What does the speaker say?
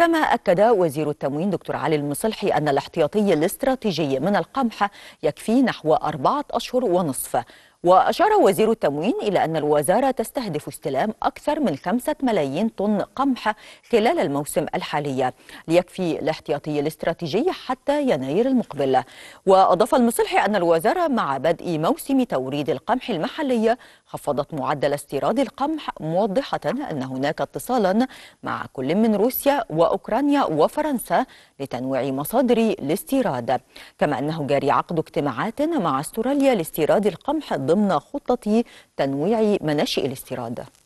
كما أكد وزير التموين دكتور علي المصلحي أن الاحتياطي الاستراتيجي من القمح يكفي نحو أربعة أشهر ونصف وأشار وزير التموين إلى أن الوزارة تستهدف استلام أكثر من خمسة ملايين طن قمح خلال الموسم الحالي ليكفي الاحتياطي الاستراتيجي حتى يناير المقبل وأضاف المصلح أن الوزارة مع بدء موسم توريد القمح المحلي خفضت معدل استيراد القمح موضحة أن هناك اتصالا مع كل من روسيا وأوكرانيا وفرنسا لتنويع مصادر الاستيراد كما أنه جاري عقد اجتماعات مع استراليا لاستيراد القمح ضمن خطة تنويع مناشئ الاستيراد